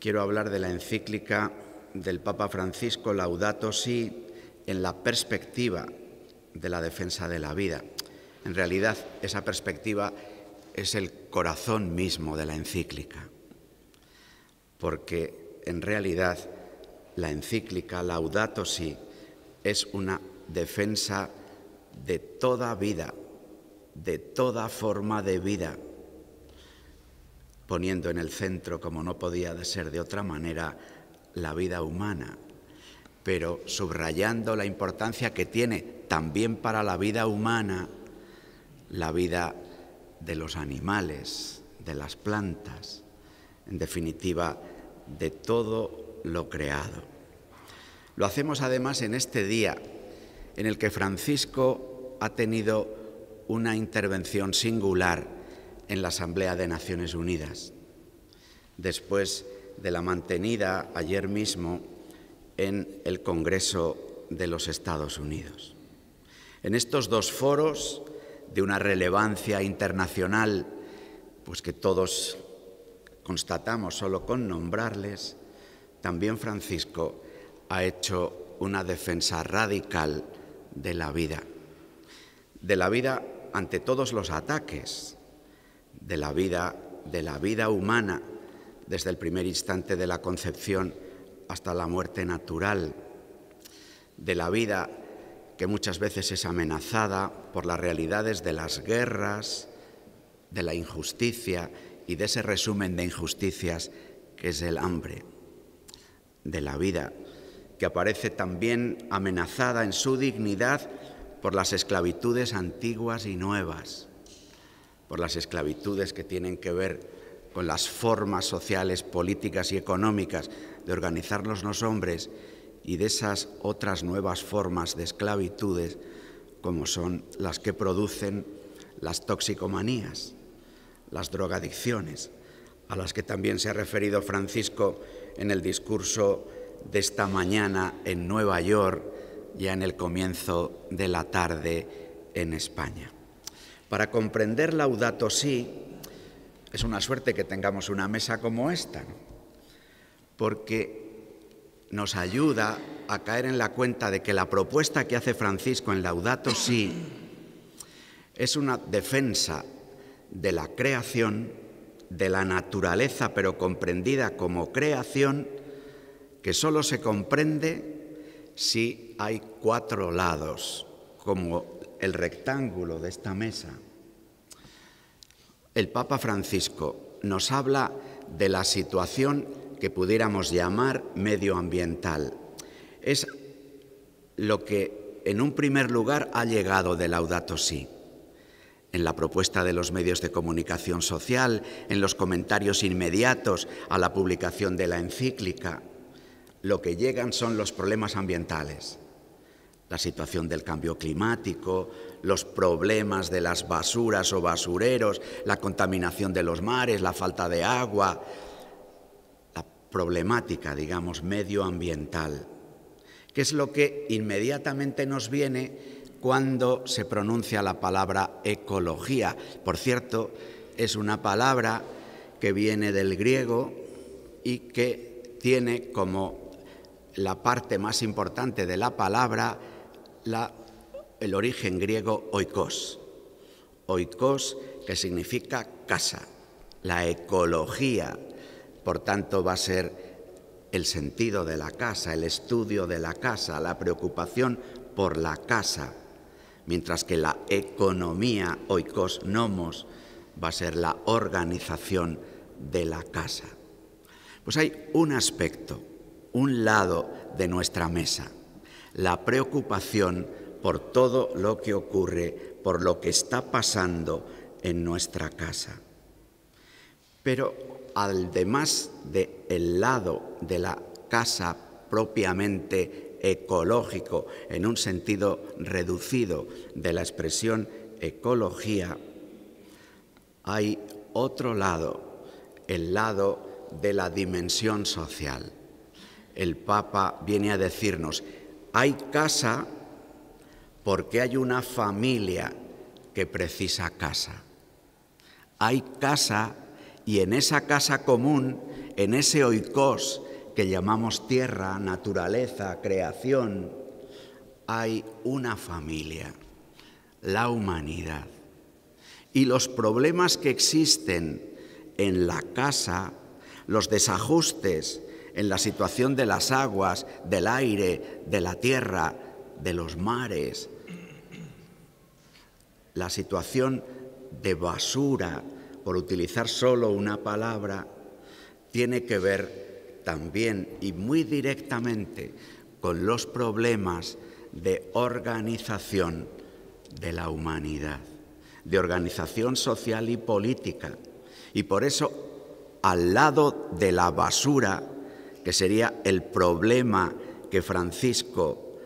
quiero hablar de la encíclica del Papa Francisco Laudato Si en la perspectiva de la defensa de la vida. En realidad, esa perspectiva es el corazón mismo de la encíclica, porque en realidad la encíclica Laudato Si es una defensa de toda vida, de toda forma de vida poniendo en el centro, como no podía de ser de otra manera, la vida humana, pero subrayando la importancia que tiene también para la vida humana la vida de los animales, de las plantas, en definitiva, de todo lo creado. Lo hacemos además en este día en el que Francisco ha tenido una intervención singular en la Asamblea de Naciones Unidas, después de la mantenida ayer mismo en el Congreso de los Estados Unidos. En estos dos foros de una relevancia internacional, pues que todos constatamos solo con nombrarles, también Francisco ha hecho una defensa radical de la vida, de la vida ante todos los ataques de la vida, de la vida humana desde el primer instante de la concepción hasta la muerte natural, de la vida que muchas veces es amenazada por las realidades de las guerras, de la injusticia y de ese resumen de injusticias que es el hambre, de la vida que aparece también amenazada en su dignidad por las esclavitudes antiguas y nuevas, por las esclavitudes que tienen que ver con las formas sociales, políticas y económicas de organizarnos los hombres y de esas otras nuevas formas de esclavitudes como son las que producen las toxicomanías, las drogadicciones, a las que también se ha referido Francisco en el discurso de esta mañana en Nueva York, ya en el comienzo de la tarde en España. Para comprender Laudato Si, es una suerte que tengamos una mesa como esta, porque nos ayuda a caer en la cuenta de que la propuesta que hace Francisco en Laudato Si es una defensa de la creación, de la naturaleza, pero comprendida como creación, que solo se comprende si hay cuatro lados, como el rectángulo de esta mesa, el Papa Francisco nos habla de la situación que pudiéramos llamar medioambiental. Es lo que en un primer lugar ha llegado de Laudato Si. En la propuesta de los medios de comunicación social, en los comentarios inmediatos a la publicación de la encíclica, lo que llegan son los problemas ambientales la situación del cambio climático, los problemas de las basuras o basureros, la contaminación de los mares, la falta de agua, la problemática, digamos, medioambiental, que es lo que inmediatamente nos viene cuando se pronuncia la palabra ecología. Por cierto, es una palabra que viene del griego y que tiene como la parte más importante de la palabra el origen griego oikos. Oikos que significa casa. La ecología, por tanto, va a ser el sentido de la casa, el estudio de la casa, la preocupación por la casa, mientras que la economía oikos nomos va a ser la organización de la casa. Pues hay un aspecto, un lado de nuestra mesa la preocupación por todo lo que ocurre, por lo que está pasando en nuestra casa. Pero además del lado de la casa propiamente ecológico, en un sentido reducido de la expresión ecología, hay otro lado, el lado de la dimensión social. El Papa viene a decirnos, hay casa porque hay una familia que precisa casa. Hay casa y en esa casa común, en ese oikos que llamamos tierra, naturaleza, creación, hay una familia, la humanidad. Y los problemas que existen en la casa, los desajustes, en la situación de las aguas, del aire, de la tierra, de los mares, la situación de basura, por utilizar solo una palabra, tiene que ver también y muy directamente con los problemas de organización de la humanidad, de organización social y política. Y por eso, al lado de la basura, sería el problema que Francisco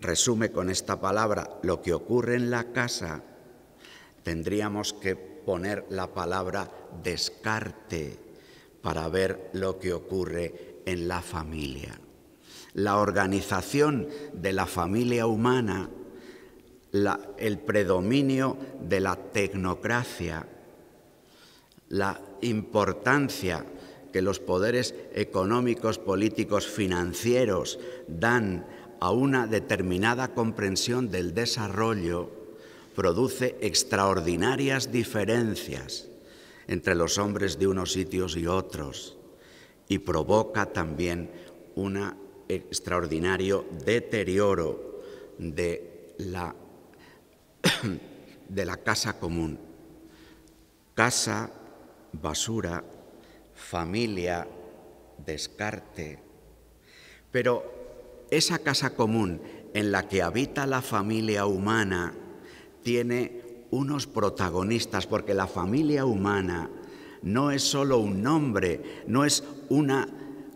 resume con esta palabra, lo que ocurre en la casa, tendríamos que poner la palabra descarte para ver lo que ocurre en la familia. La organización de la familia humana, el predominio de la tecnocracia, la importancia que los poderes económicos, políticos, financieros dan a una determinada comprensión del desarrollo produce extraordinarias diferencias entre los hombres de unos sitios y otros y provoca también un extraordinario deterioro de la, de la casa común. Casa, basura, familia, descarte. Pero esa casa común en la que habita la familia humana tiene unos protagonistas, porque la familia humana no es solo un nombre, no es una,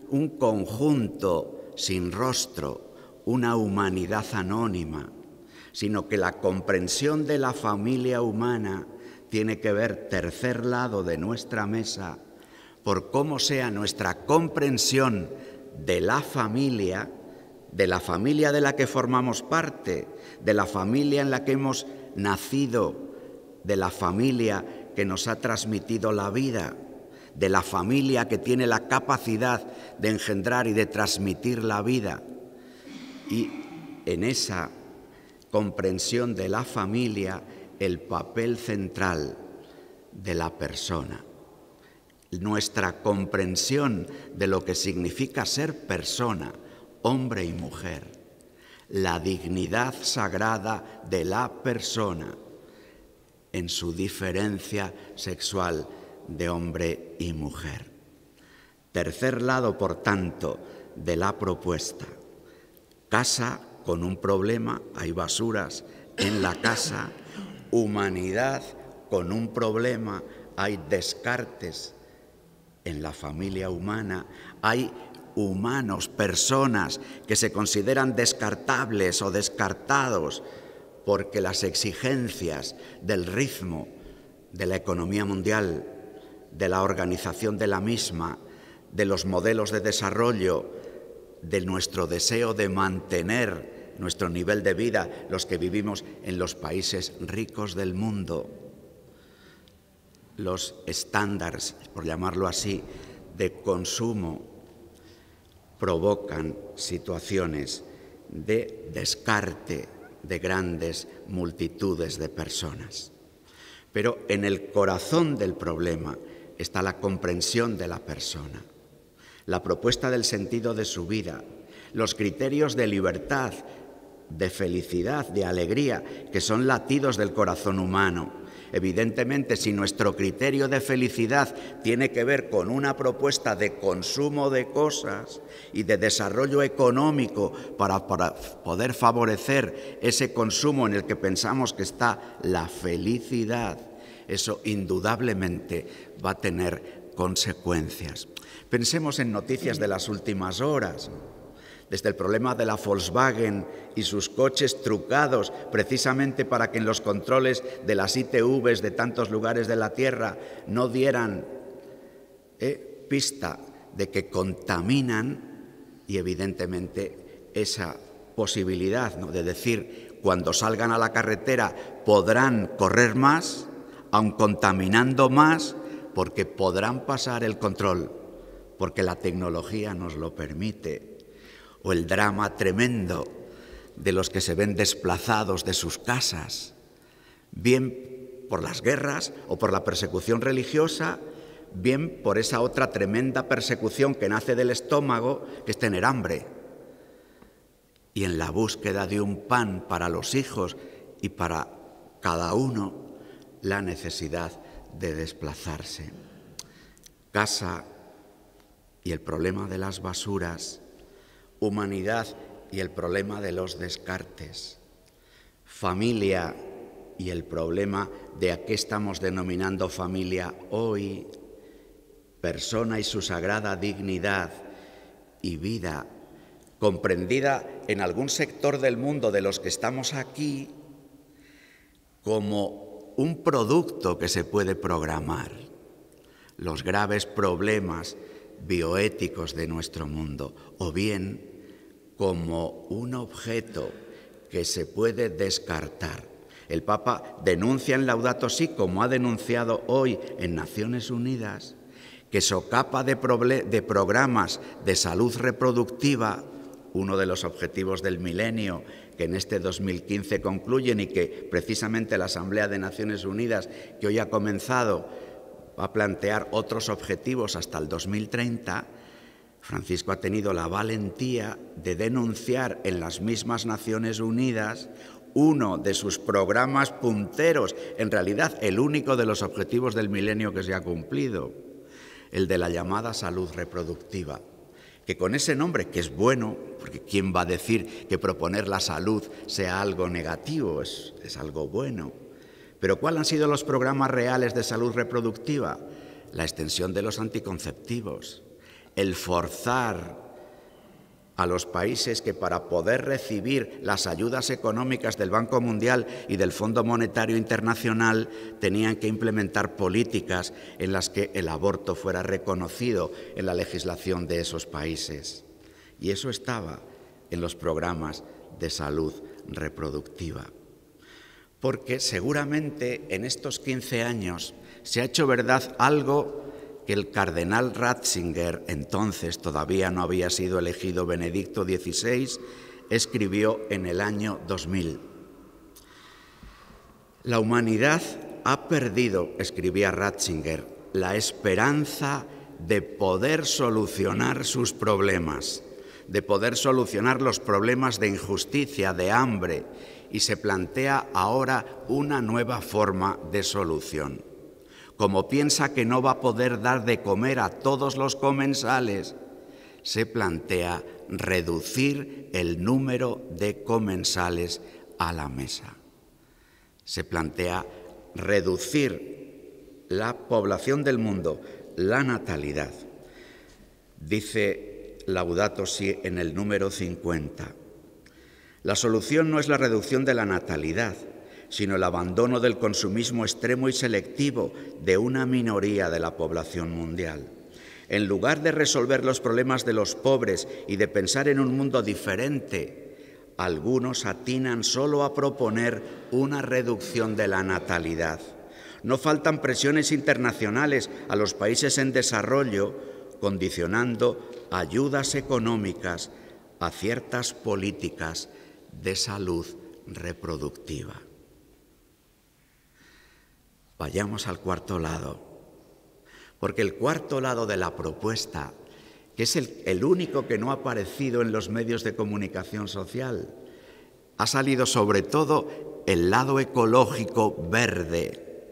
un conjunto sin rostro, una humanidad anónima, sino que la comprensión de la familia humana tiene que ver, tercer lado de nuestra mesa, por cómo sea nuestra comprensión de la familia, de la familia de la que formamos parte, de la familia en la que hemos nacido, de la familia que nos ha transmitido la vida, de la familia que tiene la capacidad de engendrar y de transmitir la vida. Y en esa comprensión de la familia, el papel central de la persona nuestra comprensión de lo que significa ser persona, hombre y mujer, la dignidad sagrada de la persona en su diferencia sexual de hombre y mujer. Tercer lado, por tanto, de la propuesta. Casa con un problema, hay basuras en la casa. Humanidad con un problema, hay descartes en la familia humana hay humanos, personas que se consideran descartables o descartados porque las exigencias del ritmo de la economía mundial, de la organización de la misma, de los modelos de desarrollo, de nuestro deseo de mantener nuestro nivel de vida, los que vivimos en los países ricos del mundo, los estándares, por llamarlo así, de consumo provocan situaciones de descarte de grandes multitudes de personas. Pero en el corazón del problema está la comprensión de la persona, la propuesta del sentido de su vida, los criterios de libertad, de felicidad, de alegría, que son latidos del corazón humano Evidentemente, si nuestro criterio de felicidad tiene que ver con una propuesta de consumo de cosas y de desarrollo económico para, poder favorecer ese consumo en el que pensamos que está la felicidad, eso indudablemente va a tener consecuencias. Pensemos en noticias de las últimas horas desde el problema de la Volkswagen y sus coches trucados precisamente para que en los controles de las ITVs de tantos lugares de la Tierra no dieran eh, pista de que contaminan y evidentemente esa posibilidad de decir cuando salgan a la carretera podrán correr más, aun contaminando más, porque podrán pasar el control, porque la tecnología nos lo permite o el drama tremendo de los que se ven desplazados de sus casas, bien por las guerras o por la persecución religiosa, bien por esa otra tremenda persecución que nace del estómago, que es tener hambre. Y en la búsqueda de un pan para los hijos y para cada uno, la necesidad de desplazarse. Casa y el problema de las basuras humanidad y el problema de los descartes, familia y el problema de a qué estamos denominando familia hoy, persona y su sagrada dignidad y vida, comprendida en algún sector del mundo de los que estamos aquí como un producto que se puede programar, los graves problemas bioéticos de nuestro mundo, o bien como un objeto que se puede descartar. El Papa denuncia en Laudato Si, como ha denunciado hoy en Naciones Unidas, que socapa de, de programas de salud reproductiva, uno de los objetivos del milenio que en este 2015 concluyen y que precisamente la Asamblea de Naciones Unidas, que hoy ha comenzado, va a plantear otros objetivos hasta el 2030, Francisco ha tenido la valentía de denunciar en las mismas Naciones Unidas uno de sus programas punteros, en realidad el único de los objetivos del milenio que se ha cumplido, el de la llamada salud reproductiva, que con ese nombre, que es bueno, porque ¿quién va a decir que proponer la salud sea algo negativo? Es, algo bueno. Pero ¿cuáles han sido los programas reales de salud reproductiva? La extensión de los anticonceptivos, el forzar a los países que para poder recibir las ayudas económicas del Banco Mundial y del Fondo Monetario Internacional tenían que implementar políticas en las que el aborto fuera reconocido en la legislación de esos países. Y eso estaba en los programas de salud reproductiva. Porque seguramente en estos 15 años se ha hecho verdad algo que el cardenal Ratzinger, entonces todavía no había sido elegido Benedicto XVI, escribió en el año 2000. La humanidad ha perdido, escribía Ratzinger, la esperanza de poder solucionar sus problemas, de poder solucionar los problemas de injusticia, de hambre, y se plantea ahora una nueva forma de solución como piensa que no va a poder dar de comer a todos los comensales, se plantea reducir el número de comensales a la mesa. Se plantea reducir la población del mundo, la natalidad. Dice Laudato Si en el número 50. La solución no es la reducción de la natalidad, sino el abandono del consumismo extremo y selectivo de una minoría de la población mundial. En lugar de resolver los problemas de los pobres y de pensar en un mundo diferente, algunos atinan solo a proponer una reducción de la natalidad. No faltan presiones internacionales a los países en desarrollo condicionando ayudas económicas a ciertas políticas de salud reproductiva. Vayamos al cuarto lado, porque el cuarto lado de la propuesta, que es el, único que no ha aparecido en los medios de comunicación social, ha salido sobre todo el lado ecológico verde,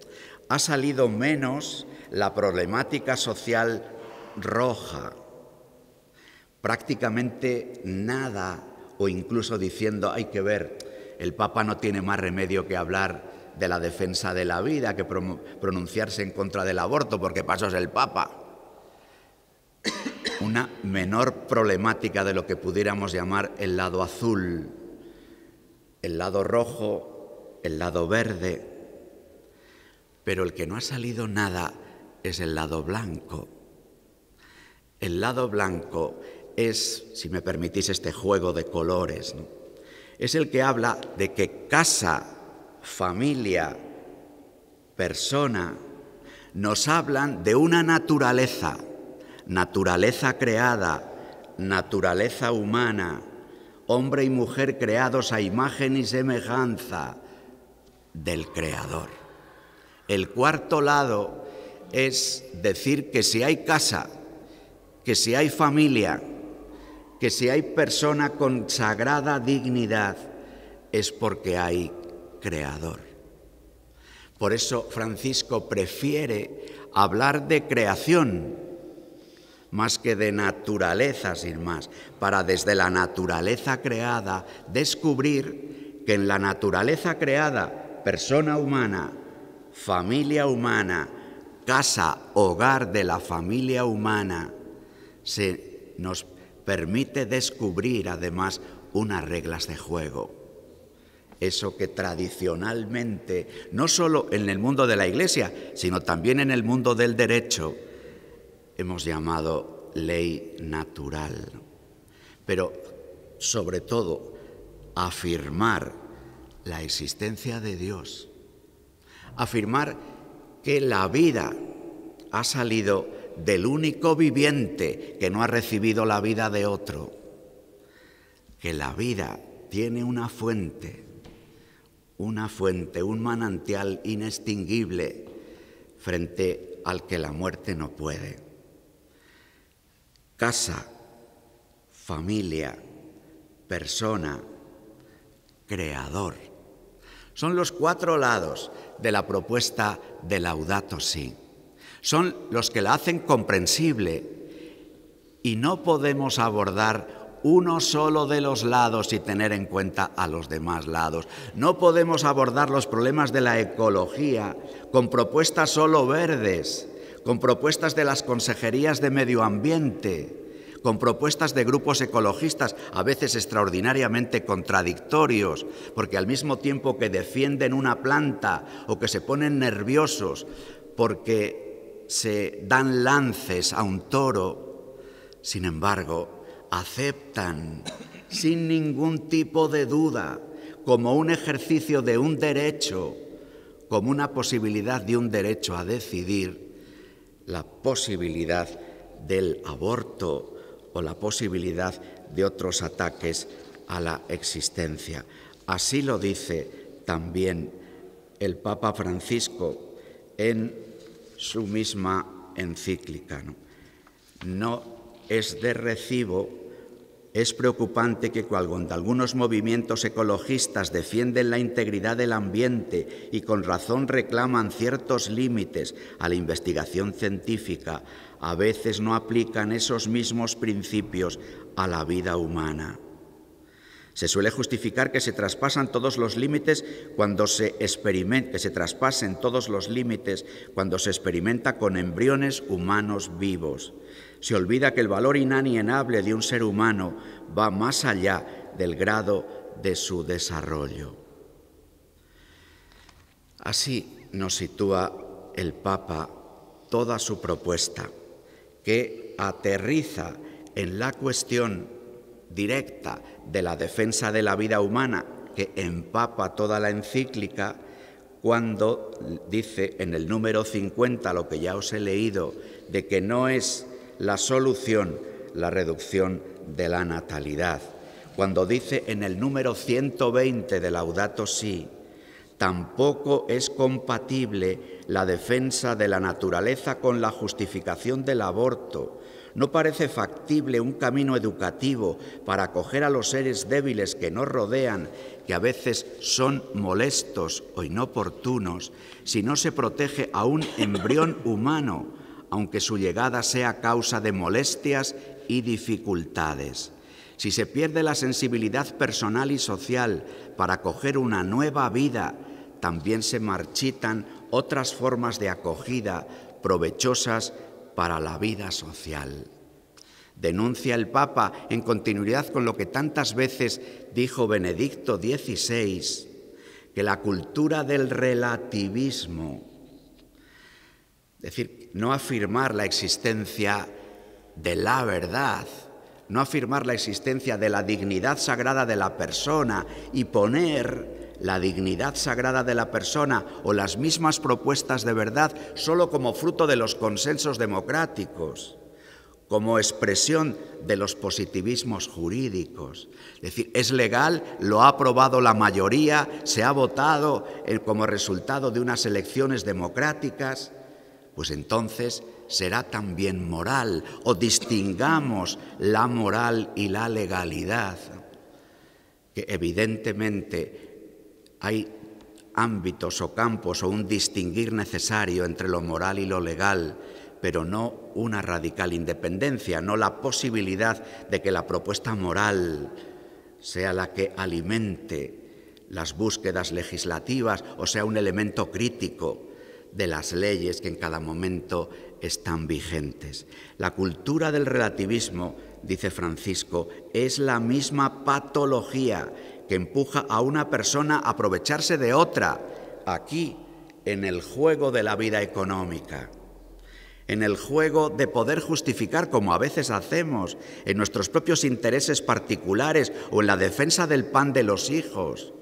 ha salido menos la problemática social roja, prácticamente nada o incluso diciendo hay que ver, el Papa no tiene más remedio que hablar de la defensa de la vida, que pronunciarse en contra del aborto, porque paso es el Papa. Una menor problemática de lo que pudiéramos llamar el lado azul, el lado rojo, el lado verde. Pero el que no ha salido nada es el lado blanco. El lado blanco es, si me permitís este juego de colores, es el que habla de que casa familia, persona, nos hablan de una naturaleza, naturaleza creada, naturaleza humana, hombre y mujer creados a imagen y semejanza del Creador. El cuarto lado es decir que si hay casa, que si hay familia, que si hay persona con sagrada dignidad, es porque hay creador. Por eso Francisco prefiere hablar de creación más que de naturaleza, sin más, para desde la naturaleza creada descubrir que en la naturaleza creada, persona humana, familia humana, casa, hogar de la familia humana, se nos permite descubrir además unas reglas de juego. Eso que tradicionalmente, no solo en el mundo de la Iglesia, sino también en el mundo del derecho, hemos llamado ley natural. Pero, sobre todo, afirmar la existencia de Dios, afirmar que la vida ha salido del único viviente que no ha recibido la vida de otro, que la vida tiene una fuente una fuente, un manantial inextinguible frente al que la muerte no puede. Casa, familia, persona, creador. Son los cuatro lados de la propuesta de Laudato Si. Son los que la hacen comprensible y no podemos abordar uno solo de los lados y tener en cuenta a los demás lados. No podemos abordar los problemas de la ecología con propuestas solo verdes, con propuestas de las consejerías de medio ambiente con propuestas de grupos ecologistas, a veces extraordinariamente contradictorios, porque al mismo tiempo que defienden una planta o que se ponen nerviosos porque se dan lances a un toro, sin embargo, aceptan sin ningún tipo de duda como un ejercicio de un derecho, como una posibilidad de un derecho a decidir, la posibilidad del aborto o la posibilidad de otros ataques a la existencia. Así lo dice también el Papa Francisco en su misma encíclica. No, es de recibo, es preocupante que cuando algunos movimientos ecologistas defienden la integridad del ambiente y con razón reclaman ciertos límites a la investigación científica, a veces no aplican esos mismos principios a la vida humana. Se suele justificar que se traspasan todos los límites cuando se experimenta, se traspasen todos los límites cuando se experimenta con embriones humanos vivos. Se olvida que el valor inalienable de un ser humano va más allá del grado de su desarrollo. Así nos sitúa el Papa toda su propuesta, que aterriza en la cuestión directa de la defensa de la vida humana, que empapa toda la encíclica, cuando dice en el número 50 lo que ya os he leído, de que no es la solución, la reducción de la natalidad. Cuando dice en el número 120 de Laudato Si, tampoco es compatible la defensa de la naturaleza con la justificación del aborto. No parece factible un camino educativo para acoger a los seres débiles que nos rodean, que a veces son molestos o inoportunos, si no se protege a un embrión humano aunque su llegada sea causa de molestias y dificultades. Si se pierde la sensibilidad personal y social para acoger una nueva vida, también se marchitan otras formas de acogida provechosas para la vida social. Denuncia el Papa en continuidad con lo que tantas veces dijo Benedicto XVI, que la cultura del relativismo, es decir, no afirmar la existencia de la verdad, no afirmar la existencia de la dignidad sagrada de la persona y poner la dignidad sagrada de la persona o las mismas propuestas de verdad solo como fruto de los consensos democráticos, como expresión de los positivismos jurídicos. Es decir, es legal, lo ha aprobado la mayoría, se ha votado eh, como resultado de unas elecciones democráticas pues entonces será también moral o distingamos la moral y la legalidad, que evidentemente hay ámbitos o campos o un distinguir necesario entre lo moral y lo legal, pero no una radical independencia, no la posibilidad de que la propuesta moral sea la que alimente las búsquedas legislativas o sea un elemento crítico de las leyes que en cada momento están vigentes. La cultura del relativismo, dice Francisco, es la misma patología que empuja a una persona a aprovecharse de otra, aquí, en el juego de la vida económica, en el juego de poder justificar, como a veces hacemos, en nuestros propios intereses particulares o en la defensa del pan de los hijos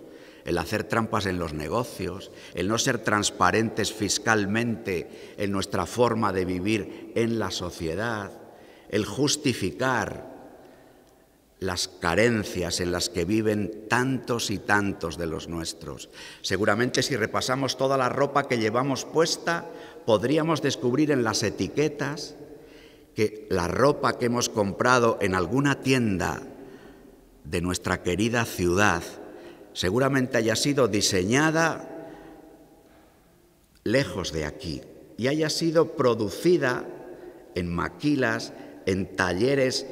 el hacer trampas en los negocios, el no ser transparentes fiscalmente en nuestra forma de vivir en la sociedad, el justificar las carencias en las que viven tantos y tantos de los nuestros. Seguramente si repasamos toda la ropa que llevamos puesta, podríamos descubrir en las etiquetas que la ropa que hemos comprado en alguna tienda de nuestra querida ciudad seguramente haya sido diseñada lejos de aquí y haya sido producida en maquilas, en talleres,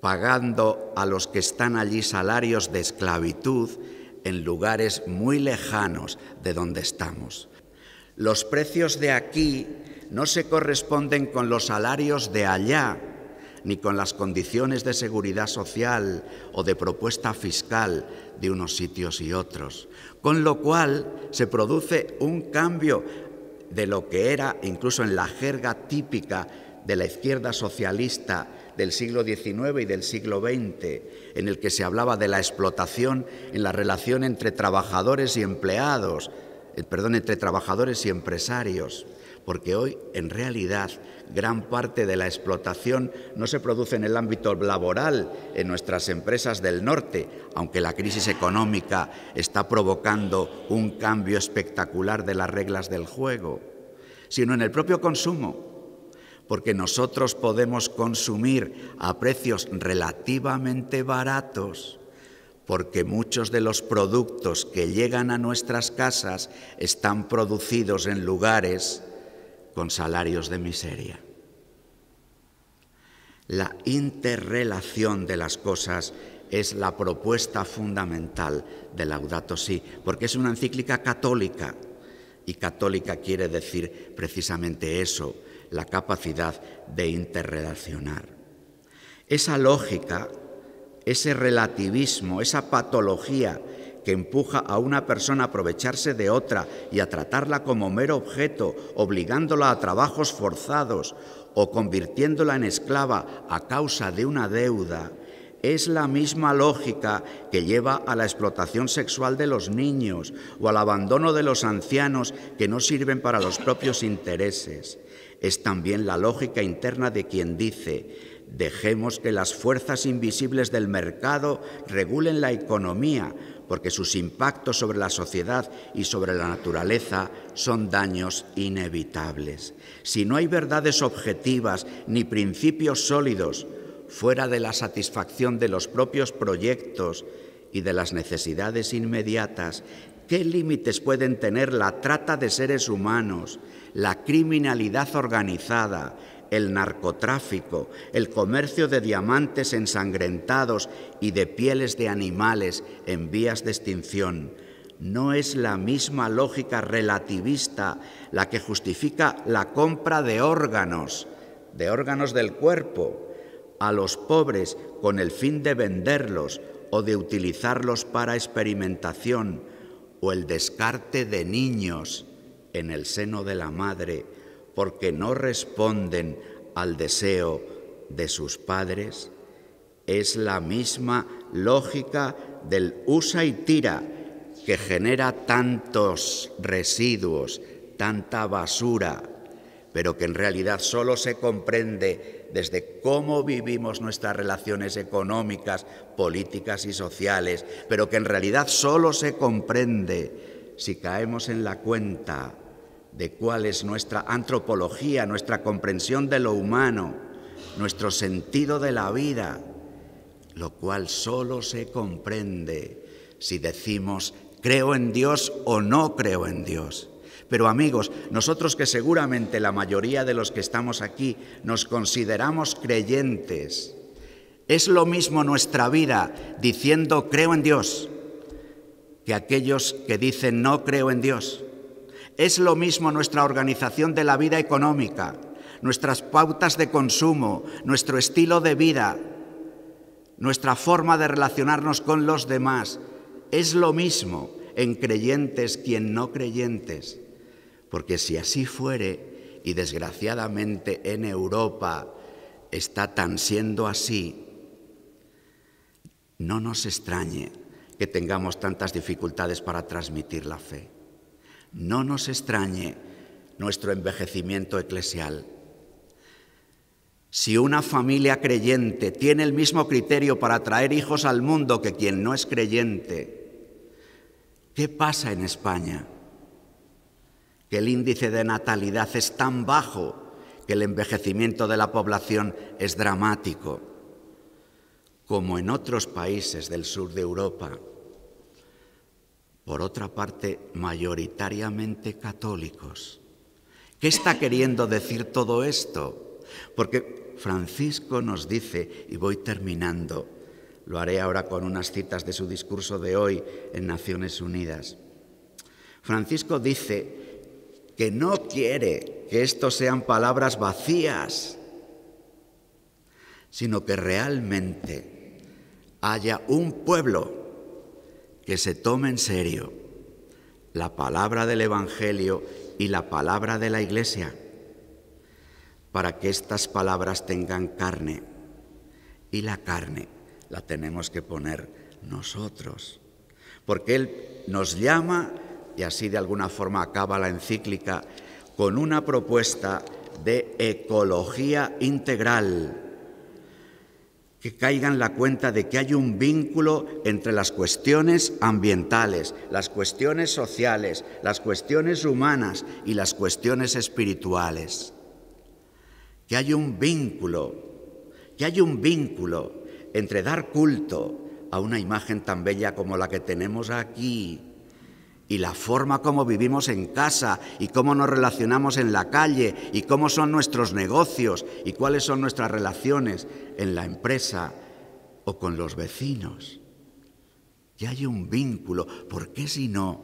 pagando a los que están allí salarios de esclavitud en lugares muy lejanos de donde estamos. Los precios de aquí no se corresponden con los salarios de allá, ni con las condiciones de seguridad social o de propuesta fiscal de unos sitios y otros. Con lo cual se produce un cambio de lo que era incluso en la jerga típica de la izquierda socialista del siglo XIX y del siglo XX, en el que se hablaba de la explotación en la relación entre trabajadores y empleados, eh, perdón, entre trabajadores y empresarios porque hoy en realidad gran parte de la explotación no se produce en el ámbito laboral, en nuestras empresas del norte, aunque la crisis económica está provocando un cambio espectacular de las reglas del juego, sino en el propio consumo, porque nosotros podemos consumir a precios relativamente baratos porque muchos de los productos que llegan a nuestras casas están producidos en lugares con salarios de miseria. La interrelación de las cosas es la propuesta fundamental de Laudato Si, porque es una encíclica católica y católica quiere decir precisamente eso, la capacidad de interrelacionar. Esa lógica, ese relativismo, esa patología que empuja a una persona a aprovecharse de otra y a tratarla como mero objeto, obligándola a trabajos forzados o convirtiéndola en esclava a causa de una deuda, es la misma lógica que lleva a la explotación sexual de los niños o al abandono de los ancianos que no sirven para los propios intereses. Es también la lógica interna de quien dice, dejemos que las fuerzas invisibles del mercado regulen la economía, porque sus impactos sobre la sociedad y sobre la naturaleza son daños inevitables. Si no hay verdades objetivas ni principios sólidos, fuera de la satisfacción de los propios proyectos y de las necesidades inmediatas, ¿qué límites pueden tener la trata de seres humanos, la criminalidad organizada, el narcotráfico, el comercio de diamantes ensangrentados y de pieles de animales en vías de extinción. No es la misma lógica relativista la que justifica la compra de órganos, de órganos del cuerpo, a los pobres con el fin de venderlos o de utilizarlos para experimentación, o el descarte de niños en el seno de la madre porque no responden al deseo de sus padres, es la misma lógica del usa y tira que genera tantos residuos, tanta basura, pero que en realidad solo se comprende desde cómo vivimos nuestras relaciones económicas, políticas y sociales, pero que en realidad solo se comprende si caemos en la cuenta de cuál es nuestra antropología, nuestra comprensión de lo humano, nuestro sentido de la vida, lo cual solo se comprende si decimos creo en Dios o no creo en Dios. Pero amigos, nosotros que seguramente la mayoría de los que estamos aquí nos consideramos creyentes, es lo mismo nuestra vida diciendo creo en Dios que aquellos que dicen no creo en Dios. Es lo mismo nuestra organización de la vida económica, nuestras pautas de consumo, nuestro estilo de vida, nuestra forma de relacionarnos con los demás. Es lo mismo en creyentes quien no creyentes. Porque si así fuere, y desgraciadamente en Europa está tan siendo así, no nos extrañe que tengamos tantas dificultades para transmitir la fe. No nos extrañe nuestro envejecimiento eclesial. Si una familia creyente tiene el mismo criterio para traer hijos al mundo que quien no es creyente, ¿qué pasa en España? Que el índice de natalidad es tan bajo que el envejecimiento de la población es dramático, como en otros países del sur de Europa por otra parte, mayoritariamente católicos. ¿Qué está queriendo decir todo esto? Porque Francisco nos dice, y voy terminando, lo haré ahora con unas citas de su discurso de hoy en Naciones Unidas. Francisco dice que no quiere que esto sean palabras vacías, sino que realmente haya un pueblo que se tome en serio la palabra del Evangelio y la palabra de la Iglesia, para que estas palabras tengan carne. Y la carne la tenemos que poner nosotros, porque Él nos llama, y así de alguna forma acaba la encíclica, con una propuesta de ecología integral que caigan la cuenta de que hay un vínculo entre las cuestiones ambientales, las cuestiones sociales, las cuestiones humanas y las cuestiones espirituales. Que hay un vínculo, que hay un vínculo entre dar culto a una imagen tan bella como la que tenemos aquí, y la forma como vivimos en casa y cómo nos relacionamos en la calle y cómo son nuestros negocios y cuáles son nuestras relaciones en la empresa o con los vecinos. Ya hay un vínculo, ¿Por qué si no,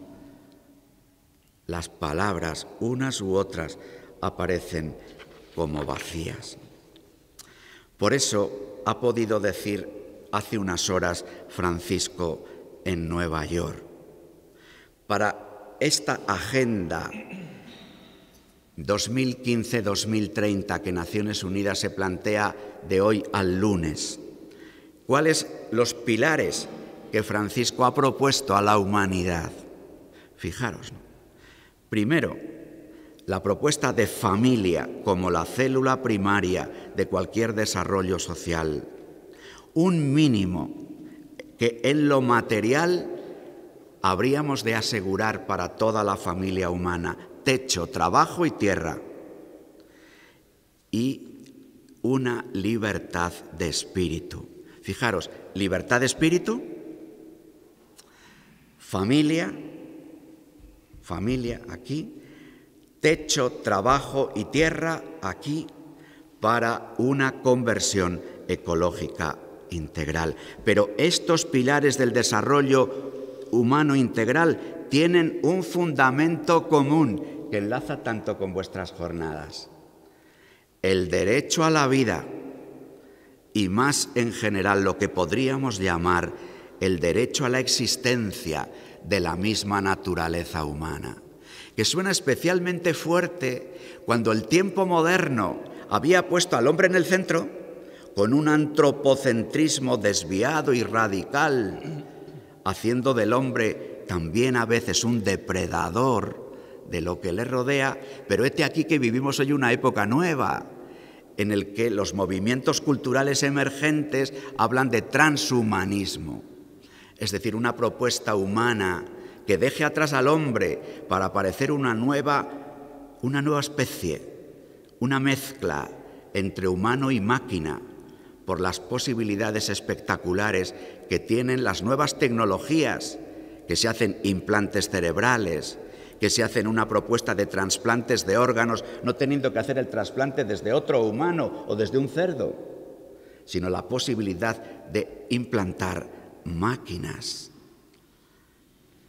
las palabras, unas u otras, aparecen como vacías? Por eso ha podido decir hace unas horas Francisco en Nueva York, para esta agenda 2015-2030 que Naciones Unidas se plantea de hoy al lunes. ¿Cuáles los pilares que Francisco ha propuesto a la humanidad? Fijaros. Primero, la propuesta de familia como la célula primaria de cualquier desarrollo social. Un mínimo que en lo material habríamos de asegurar para toda la familia humana techo, trabajo y tierra y una libertad de espíritu. Fijaros, libertad de espíritu, familia, familia aquí, techo, trabajo y tierra aquí para una conversión ecológica integral. Pero estos pilares del desarrollo humano integral tienen un fundamento común que enlaza tanto con vuestras jornadas. El derecho a la vida y más en general lo que podríamos llamar el derecho a la existencia de la misma naturaleza humana, que suena especialmente fuerte cuando el tiempo moderno había puesto al hombre en el centro con un antropocentrismo desviado y radical haciendo del hombre también a veces un depredador de lo que le rodea, pero este aquí que vivimos hoy una época nueva, en el que los movimientos culturales emergentes hablan de transhumanismo, es decir, una propuesta humana que deje atrás al hombre para aparecer una nueva, una nueva especie, una mezcla entre humano y máquina, por las posibilidades espectaculares que tienen las nuevas tecnologías, que se hacen implantes cerebrales, que se hacen una propuesta de trasplantes de órganos, no teniendo que hacer el trasplante desde otro humano o desde un cerdo, sino la posibilidad de implantar máquinas.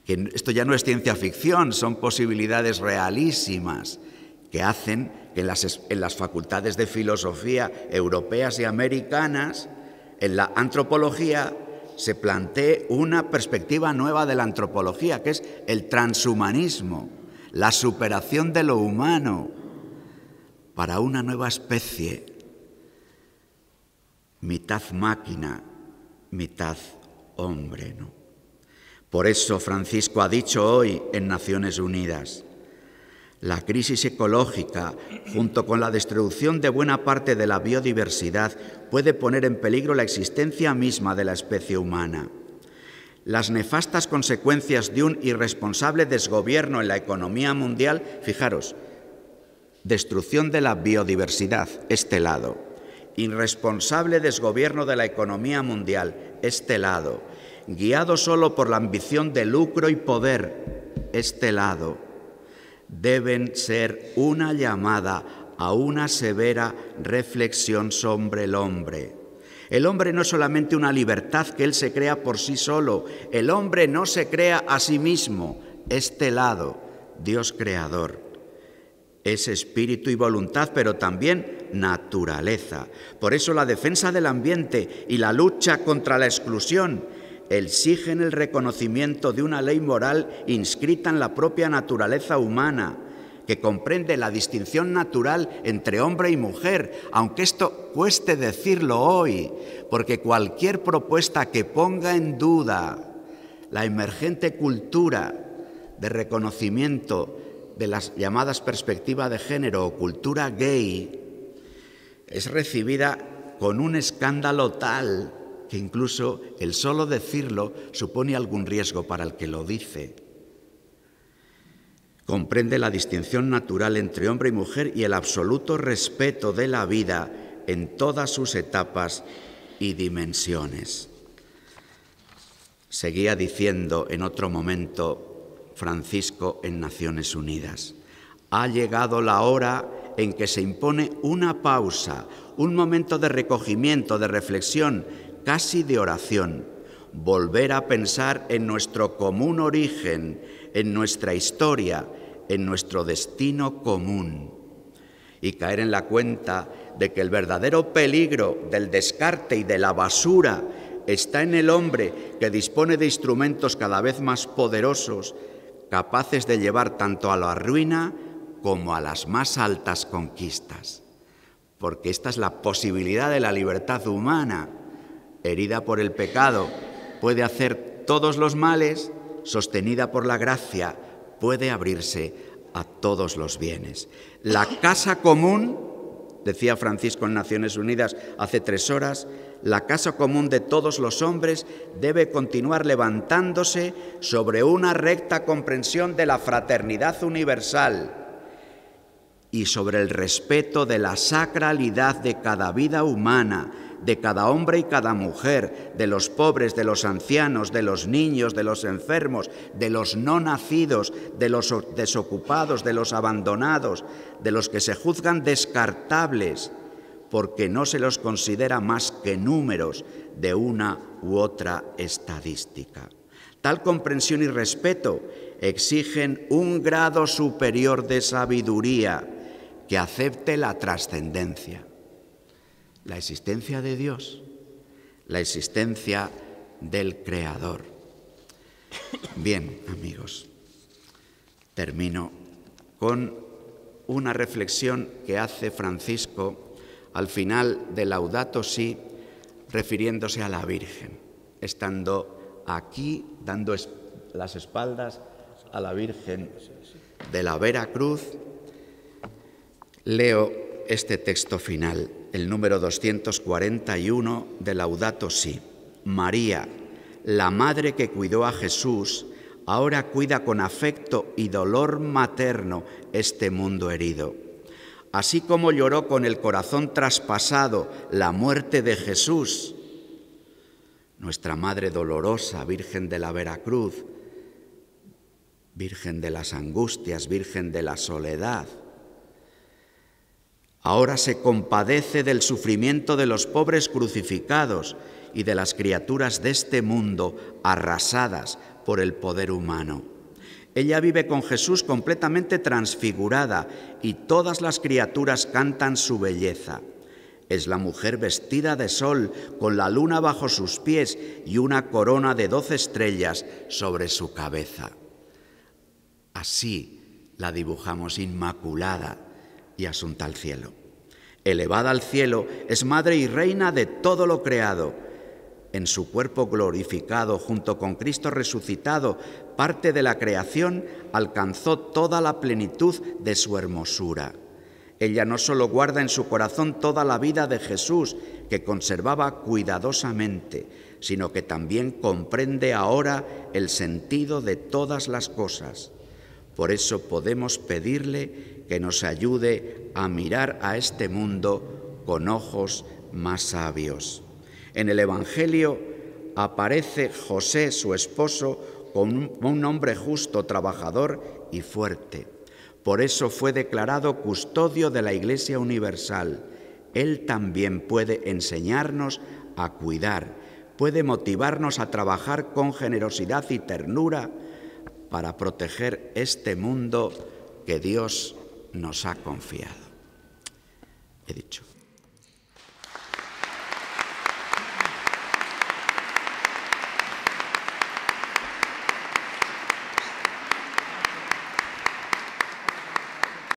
Que esto ya no es ciencia ficción, son posibilidades realísimas que hacen en las, facultades de filosofía europeas y americanas, en la antropología, se plantee una perspectiva nueva de la antropología, que es el transhumanismo, la superación de lo humano para una nueva especie, mitad máquina, mitad hombre. Por eso Francisco ha dicho hoy en Naciones Unidas, la crisis ecológica, junto con la destrucción de buena parte de la biodiversidad, puede poner en peligro la existencia misma de la especie humana. Las nefastas consecuencias de un irresponsable desgobierno en la economía mundial, fijaros, destrucción de la biodiversidad, este lado, irresponsable desgobierno de la economía mundial, este lado, guiado solo por la ambición de lucro y poder, este lado deben ser una llamada a una severa reflexión sobre el hombre. El hombre no es solamente una libertad que él se crea por sí solo, el hombre no se crea a sí mismo, este lado, Dios creador. Es espíritu y voluntad, pero también naturaleza. Por eso la defensa del ambiente y la lucha contra la exclusión exigen el reconocimiento de una ley moral inscrita en la propia naturaleza humana, que comprende la distinción natural entre hombre y mujer, aunque esto cueste decirlo hoy, porque cualquier propuesta que ponga en duda la emergente cultura de reconocimiento de las llamadas perspectivas de género o cultura gay es recibida con un escándalo tal que incluso el solo decirlo supone algún riesgo para el que lo dice. Comprende la distinción natural entre hombre y mujer y el absoluto respeto de la vida en todas sus etapas y dimensiones. Seguía diciendo en otro momento Francisco en Naciones Unidas, ha llegado la hora en que se impone una pausa, un momento de recogimiento, de reflexión casi de oración, volver a pensar en nuestro común origen, en nuestra historia, en nuestro destino común y caer en la cuenta de que el verdadero peligro del descarte y de la basura está en el hombre que dispone de instrumentos cada vez más poderosos, capaces de llevar tanto a la ruina como a las más altas conquistas. Porque esta es la posibilidad de la libertad humana, herida por el pecado, puede hacer todos los males, sostenida por la gracia, puede abrirse a todos los bienes. La casa común, decía Francisco en Naciones Unidas hace tres horas, la casa común de todos los hombres debe continuar levantándose sobre una recta comprensión de la fraternidad universal y sobre el respeto de la sacralidad de cada vida humana de cada hombre y cada mujer, de los pobres, de los ancianos, de los niños, de los enfermos, de los no nacidos, de los desocupados, de los abandonados, de los que se juzgan descartables, porque no se los considera más que números de una u otra estadística. Tal comprensión y respeto exigen un grado superior de sabiduría que acepte la trascendencia la existencia de Dios, la existencia del Creador. Bien, amigos, termino con una reflexión que hace Francisco al final de Laudato Si refiriéndose a la Virgen, estando aquí dando las espaldas a la Virgen de la Vera Cruz, leo este texto final el número 241 de Laudato Si. María, la madre que cuidó a Jesús, ahora cuida con afecto y dolor materno este mundo herido. Así como lloró con el corazón traspasado la muerte de Jesús, nuestra Madre Dolorosa, Virgen de la Veracruz, Virgen de las Angustias, Virgen de la Soledad, Ahora se compadece del sufrimiento de los pobres crucificados y de las criaturas de este mundo arrasadas por el poder humano. Ella vive con Jesús completamente transfigurada y todas las criaturas cantan su belleza. Es la mujer vestida de sol, con la luna bajo sus pies y una corona de doce estrellas sobre su cabeza. Así la dibujamos inmaculada y asunta al cielo. Elevada al cielo, es madre y reina de todo lo creado. En su cuerpo glorificado junto con Cristo resucitado, parte de la creación alcanzó toda la plenitud de su hermosura. Ella no solo guarda en su corazón toda la vida de Jesús, que conservaba cuidadosamente, sino que también comprende ahora el sentido de todas las cosas. Por eso podemos pedirle que nos ayude a mirar a este mundo con ojos más sabios. En el Evangelio aparece José, su esposo, como un hombre justo, trabajador y fuerte. Por eso fue declarado custodio de la Iglesia Universal. Él también puede enseñarnos a cuidar, puede motivarnos a trabajar con generosidad y ternura para proteger este mundo que Dios nos ha confiado. He dicho.